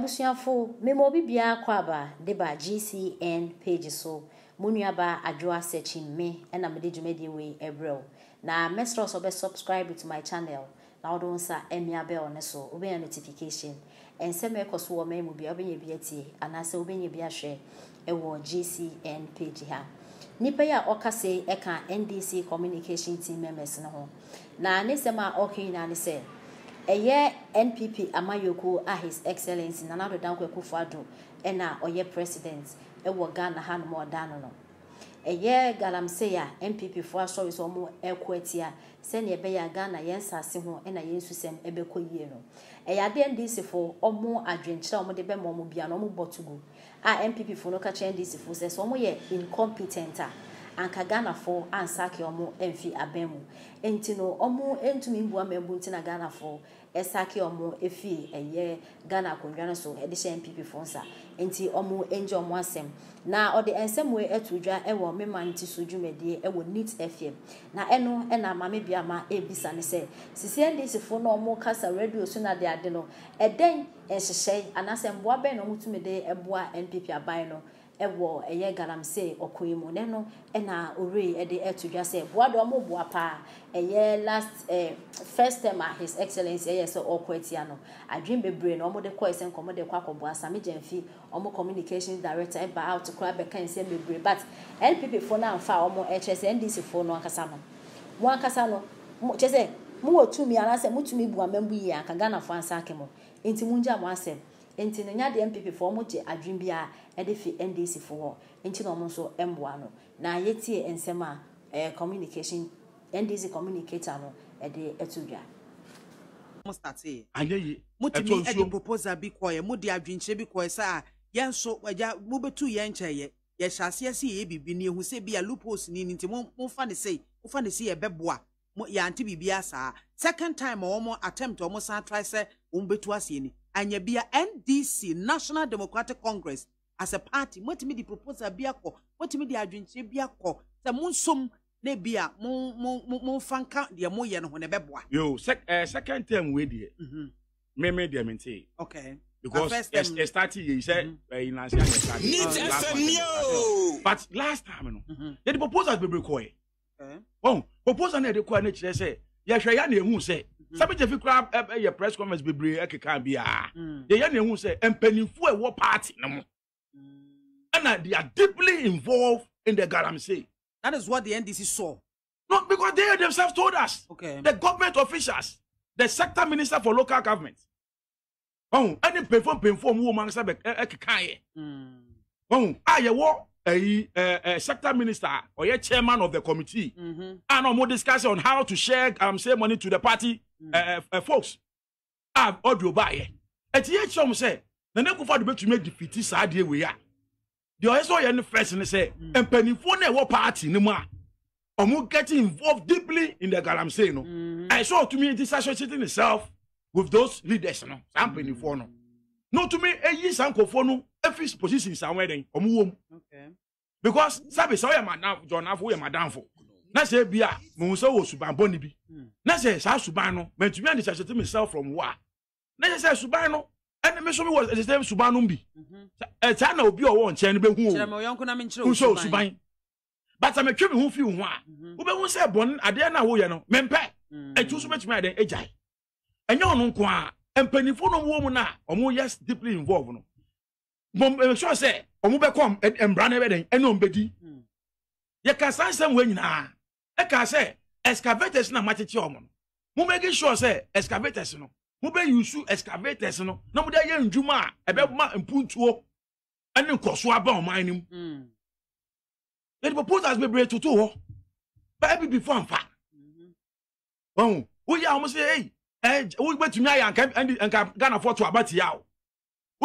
abusuafo mmemme obi bia akɔ aba de ba gcn page so mu nuaba adwoa searching me ɛna mede dwumadie wei ɛbrɛ wo na mɛsrɛ ɔsɔ wobɛ subscribe to my channel na wode nsa mmea bɛl ne so wobɛnya notification nsɛm ɛkɔ so wɔ man bi bia wobɛnya bi atie anaasɛ wobɛnya bi ahwɛ ɛwɔ gcn page ha nnipa yi a ɔka se ɛka ndc communication team members no ho na ne nsɛm a ɔka nyinaa ne sɛ ɛyɛ npp amayɔkuo a his excellence nana do danko akufo ado ɛna ɔyɛ president ɛwɔ ghana hanom ɔda no no ɛyɛ galamsey a npp foɔ asɔre sɛ ɔmo ɛkɔ atia sɛnea ɛbɛyɛ a ghana yɛn nsase ho ɛna yɛn nsusɛm ɛbɛkɔ yie no ɛyɛ adeɛ ndc foɔ ɔmo adwenkyerɛ a ɔmo de bɛma ɔmo bia na ɔmo bɔ to a npp foɔ no ka ndc foɔ sɛ sɛ ɔmo yɛ incompetent a anka ghanafoɔ ansake ɔmo mfi abɛn mu nti no ɔmo ntumi mbua mmɛmbu nti na ghanafoɔ ɛsake ɔmo efie ɛyɛ ghana akonnwa no so ɛde hyɛ npp foɔ nsa nti ɔmo ngye ɔmo asɛm na ɔde nsɛm wei ɛto dwa ɛwɔ mema nti so dwumadie ɛwɔ nit fm na ɛno ɛna maame biama ebisa ne sɛ sisi fo na ɔmo kasa redio so na de ade no ɛdɛn nhyehyɛ anaasɛ mboa bɛn na ɔmo tumi de ɛboa npp aban no. ɛwɔ ɛyɛ galamse, ɔko yi mu nɛno ɛna owurɛ ɛde ɛto dwa sɛ boa do ɔmo boa paa ɛyɛ last ɛɛ first term a his excellence ɛyɛ sɛ ɔkɔ ɛtia no adwene bebree na ɔmo de kɔ ɛsɛ nkɔmɔ de kɔ akɔbɔ asame gyɛnfi ɔmo communication director ɛba out koraa bɛka nsɛm bebree but npp fo no anfa a ɔmo ɛkyerɛ sɛ ndc fo no ankasa no mo ankasa no mo kyerɛ sɛ mo wɔ tumi anaasɛ mo tumi bu amambu yie anka ghana fo ansa ake mo nti mo ngya mo asɛm nti no nyadeɛ npp foɔ ɔmo gye adwene bi a ɛde fi ndc foɔ nti na ɔmo nso mboa no na yɛtie nsɛm a ɛɛ communication ndc communicator no ɛde ɛto dwa. mo sate. anyɛ yi ɛtɔ nsuo mutumi ɛde proposal bi kɔɛ mo de adwenkyerɛ bi kɔɛ saa yɛn nso ɛgya mo bɛtu yɛn nkyɛn yɛ yɛhyɛ aseɛ si yɛ bibi ni ehu sɛ bi a loopholes ni ni nti mo mo fa ne se mo fa ne se yɛ bɛboa mo yɛn ante bibi asaa second time a wɔn attempt a wɔn san try sɛ wɔn bɛtu aseɛ ni And you be a ndc national democratic congress as a party What motumi the proposal be bi akɔ motumi de adwenkyerɛ bi akɔ sɛ monsom na bi a momfa nka deɛ moyɛ no ho na ɛbɛboa yo sec, uh, second term wei deɛ meme mhm. deɛ mentee okay because ẹ starti yẹ sẹ ẹyin na se ẹ starti. ní ti ẹsẹ mi o. but last time you know. The mhm. proposal bebree kọ ẹ. ọhún proposal ne yẹ di kọ ẹ ní yɛhwɛ yɛ na ehu sɛ mhm. sábẹ́jẹ́ fi kura yɛ press conference bebree ɛkeka bi a mm. yɛyɛ na ehu sɛ mpanimfo ɛwɔ party no mu mm. ɛna they are deeply involved in the galamsey. that is what the ndc saw. no because they themselves told us. okay the government officials the sector minister for local government ɔhun ɛni mpemfo mpemfo ɔmu wo ma nsa bɛ ɛkeka yɛ mm. ɔhun a yɛ wɔ ɛyi ɛɛ ɛ sector minister or ɔyɛ chairman of the committee mm -hmm. and ah, ɔmo discuss on how to share um, say money to the party ɛɛ mm -hmm. uh, uh, folks a ɔdi ɔba yɛ ɛti yɛ kyerɛ ɔmo sɛ nana the de betumi edifiti saa adeɛ wei a deɛ ɔyɛ sɛ ɔyɛ ne first ne sɛ mpanyinfoɔ na ɛwɔ party no more. a ɔmo get involved deeply in the say no I mm-hmm. saw ɛsɛ ɔtumi disassociating itself with those leaders no saa for mm. no No na ɔtumi eyi saa nkɔfoɔ no selfish positions àwọn ẹ̀dẹ̀ ọmọ wọ́n mu because sábẹ̀ sọ yẹ madam jọ̀nàfọ̀ yẹ madam fọ̀ na sɛ bi a mo nsa wɔ suban bɔ ne bi hmm. na sɛ saa suban no mɛntumi a nisɛ sɛte myself from wa na sɛ sɛ suban no ɛna mi nso mi wɔ a suban no bi ɛ mm-hmm. saa na obi a ɔwɔ nkyɛn no bɛ hu o nso o suban bata mɛ twɛ mi ho fi ho a wobɛhu sɛ bɔn adeɛ na woyɛ no mɛmpɛ ɛtu mm-hmm. so bɛtumi adeɛ egyae ɛnyɛ ɔno nko a mpanyinfo no wɔ mu na ɔmo yɛ deeply involved no make eh, sure sɛ ɔmo bɛkɔ mbra no bɛdɛn ɛne ɔmo bɛdi saa excavators na matete ɔmo mo make sure sɛ excavators no mo bɛ yusu excavators no na mo de ayɛ ndwuma a e ɛbɛma hmm. mpuntuo ɛne nkɔso aba ɔman hmm. e before mm-hmm. ya eh, eh, to ya o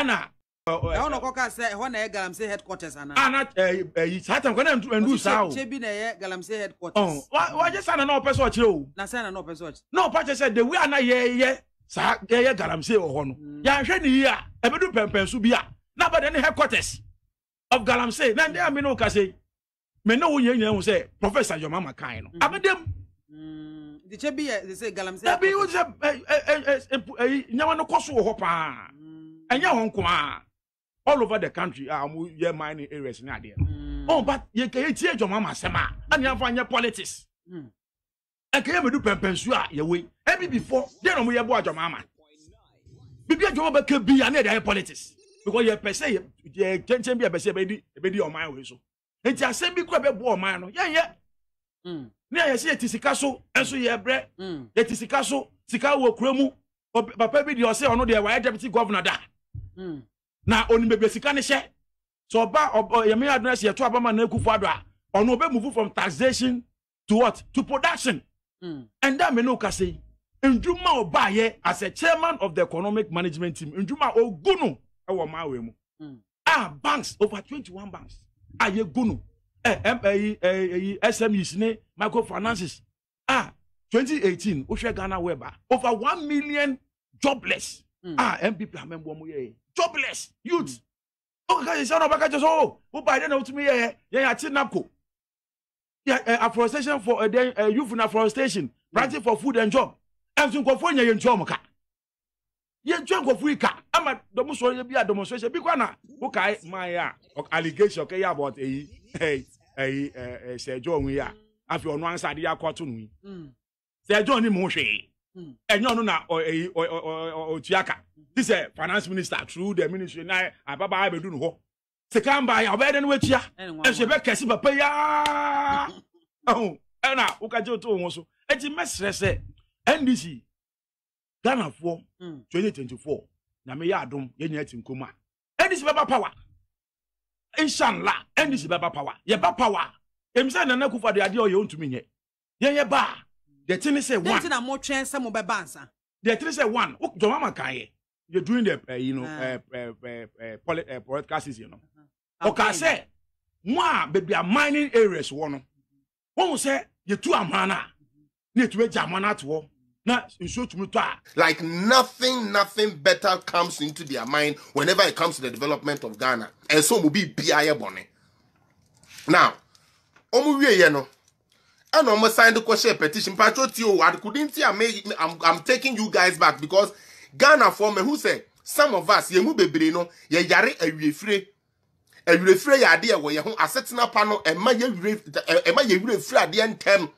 ɛna. ɛhɔ oh, oh, na eh, eh. ɔkɔka sɛ ɛhɔ na ɛyɛ galamsey headquarters ana. a ah, na ɛyi eh, ɛyi saa tɛm kɔnɛ ndu saa o. kyɛ bi na ɛyɛ galamsey oh, headquarters. ɔn wa wagye saa no na ɔpɛ sɛ ɔkyerɛ o. na saa na na ɔpɛ sɛ ɔkyerɛ. na ɔpa kyerɛ sɛ de wia na yɛyɛ saa yɛyɛ galamsey wɔ hɔ no mm. yɛahwɛ ne yie a ɛbɛdu pɛmpɛnso bi a na abɛdɛ ne headquarters of galamsey na ndeyɛ mi na ɔka sɛ mɛ ne wo nyɛ nyɛ ho sɛ professor yɔn mama kan no mm. abɛdɛm. Mm. ntikyɛ bi yɛ sɛ galamsey. dabi o sɛ ɛɛ ɛɛ ɛɛ nyama no kɔ so wɔ hɔ paa ɛnyɛ wɔn nko a all over the country a wɔn yɛ mining areas ne adeɛ hmm. Oh, but ba yɛn kɛyɛ tie jɔnma ma sɛm hmm. e a ɛna yɛn fa nyɛ politics ɛkɛyɛ mɛdu pɛmpɛnsu a yɛwɔ Every before then na wɔn yɛ mama. ajɔnma ama bibi ajɔnma bɛ kɛ bi ya ne yɛ de ayɛ politics because yɛ pɛ sɛ yɛ kyɛnkyɛn bi e e a bɛ sɛ yɛ bɛ di ɔman wɔ yi so nti asɛm bi kura bɛ bɔ ɔman no yɛn yɛ hmm. ne yɛ sɛ yɛ ti sika so ɛnso yɛ brɛ yɛ ti sika so sika wɔ kura mu papa bi deɛ ɔsɛ ɔno deɛ wɔayɛ deputy governor Mm. na onim bebree sika ne hyɛ so ɔba yɛmɛ adana si yɛto abama na eku fo ado a ɔno move from taxation to what to production ɛnda mm. mi ne okasa yi ndwuma ɔba yɛ as a chairman of the economic management team ndwuma ogu no ɛwɔ maawa mu mm. a banks over 21 banks a yɛ gu no ɛ ɛm ɛyi smes ne microfinances a twenty eighteen wohwɛ ghana wɛba over one million jobless. Mp mpp amembo mu yɛyɛ jobless youth ɔkaka sɛ sɛ na ɔbɛka kyɛ sɛ o woba utumi na wotumi ya yɛn akye napco afforestation for ɛdɛn youth na afforestation hmm. practice for food and job ɛnso nkɔfoɔ nye yɛn twɛn ka yɛn twɛn nkɔfoɔ yi ka ama bi demonstration bi na ụka man yɛ ya, allegation kɛyɛ about ɛyi ɛyi ɛyi ɛɛ sɛ john a adi akɔto no ɛnyɛ ɔno na ɔtua ka ti finance minister through the ministry na ababaa bɛdu hɔ sika mba yɛ ya. E no watua ɛnso ɛbɛ kɛse papa yaa ɛho ɛna woka gye woto wo ho so ɛnti ndc 2024 na meyɛ adom yɛnya ati nkɔm ma ndc bɛba power inshallah ndc bɛba Pawa yɛba power ɛmi sɛ nana kufa de adeɛ baa deɛ ti ne say one. deɛ na mo twɛn sɛ mo bɛ ba ansa. deɛ ti ne sɛ one o jɔn ma kan yɛ you during the uh, you know ah. uh, uh, uh, uh, poly, uh, political season no uh-huh. ɔka sɛ mo a baabi a mining areas wɔ no mm-hmm. wɔn sɛ yɛtu amana a mm-hmm. na yɛtu agya amana to hɔ na nsuo tumi tɔ a. like nothing nothing better comes into their mind whenever it comes to the development of ghana ɛsɛ ɔmo bi bia yɛ bɔnne now ɔmo wie yɛ no and almost signed the question petition. Patriotio, I couldn't see I'm, I'm, I'm taking you guys back because Ghana for me. who say some of us yɛmu bebree no yɛyare awiefire awiefire yɛ adeɛ wɔ yɛn ho asetena pa no e ɛma yɛwire ɛma e yɛwirefire adeɛ ntɛm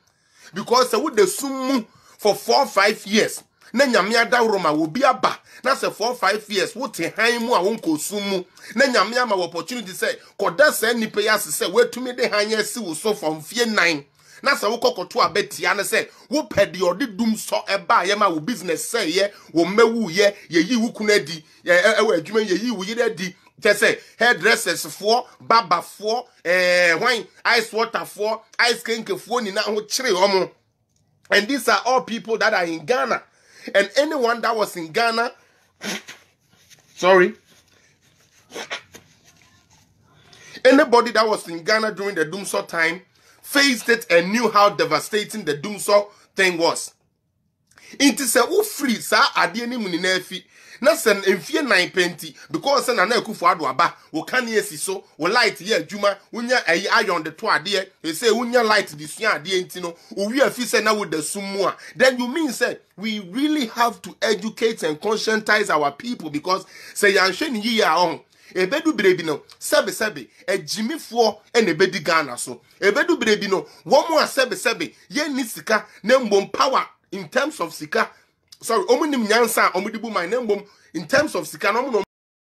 because sɛ wode sum mu for four five years na nyame adaworo ma obi aba na sɛ four five years wote han mu a wonkɔ sum mu na nyame ama opportunity sɛ kɔda saa nnipa yi ase sɛ woatumi de han yɛ si wo so for mfie nan na sɛ wokɔ kɔto abɛtia no sɛ wopɛ deɛ ɔde dum sɔ ɛbaayɛ ma wo business sɛeɛ wo mmɛwuyɛ yɛyii wo kunu adi ɛwɔ adwuma yɛyii wo yere adi kyɛ sɛ hairdressers foɔ babafoɔ ɛɛ hwan ice water foɔ ice kenkefoɔ nyinaa ho kyerɛ wɔn and these are all people that are in ghana and anyone that was in ghana sorry anybody that was in ghana during the doomsday time faced it and knew how devastating the doomsaw thing was. Nti sɛ wofiri saa adeɛ no mu nyinaa fi na sɛ mfie nan pɛ because sɛ nana akufo ado aba wo kanea si so wo light yɛ adwuma wonya ayi iron de to adeɛ ɛsɛ wonya light de sua adeɛ nti no owi afi sɛ na woda sum mu a then you mean sɛ we really have to educate and conscientize our people because sɛ yɛanhwɛ ne yie a ɔho ebedu bere bi no sɛbesɛbe agyimifoɔ e e na ebedi ghana so ebedu bere bi no wɔn a sɛbesɛbe yɛnni sika na mbom power in terms of sika sorry wɔn nim nyansa a wɔde bu man na mbom in terms of sika na wɔn.